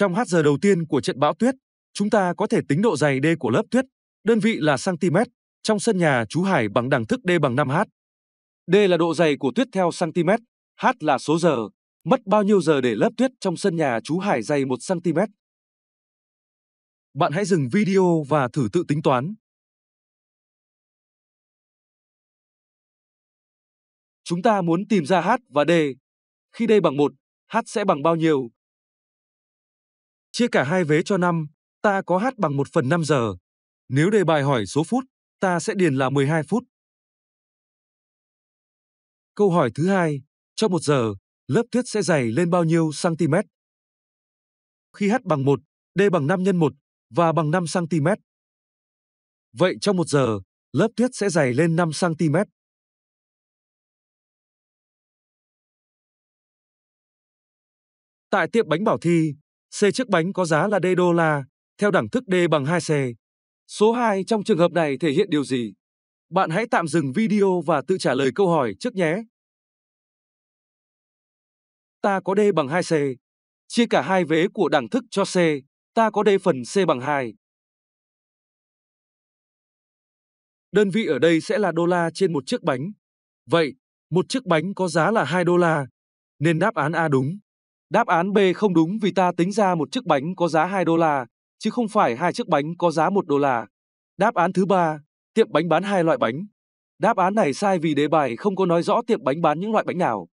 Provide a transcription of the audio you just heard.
Trong hát giờ đầu tiên của trận bão tuyết, chúng ta có thể tính độ dày D của lớp tuyết, đơn vị là cm, trong sân nhà chú Hải bằng đẳng thức D bằng 5H. D là độ dày của tuyết theo cm, H là số giờ, mất bao nhiêu giờ để lớp tuyết trong sân nhà chú Hải dày 1 cm. Bạn hãy dừng video và thử tự tính toán. Chúng ta muốn tìm ra H và D. Khi D bằng 1, H sẽ bằng bao nhiêu? Chia cả hai vế cho 5, ta có hát bằng 1 phần 5 giờ. Nếu đề bài hỏi số phút, ta sẽ điền là 12 phút. Câu hỏi thứ hai, trong 1 giờ, lớp tuyết sẽ dày lên bao nhiêu cm? Khi h bằng 1, d bằng 5 x 1 và bằng 5 cm. Vậy trong 1 giờ, lớp tuyết sẽ dày lên 5 cm. Tại tiệm bánh Bảo Thi, C chiếc bánh có giá là D đô la, theo đẳng thức D bằng 2C. Số 2 trong trường hợp này thể hiện điều gì? Bạn hãy tạm dừng video và tự trả lời câu hỏi trước nhé. Ta có D bằng 2C. Chia cả hai vế của đẳng thức cho C, ta có D phần C bằng 2. Đơn vị ở đây sẽ là đô la trên một chiếc bánh. Vậy, một chiếc bánh có giá là 2 đô la, nên đáp án A đúng. Đáp án B không đúng vì ta tính ra một chiếc bánh có giá 2 đô la, chứ không phải hai chiếc bánh có giá 1 đô la. Đáp án thứ ba, tiệm bánh bán hai loại bánh. Đáp án này sai vì đề bài không có nói rõ tiệm bánh bán những loại bánh nào.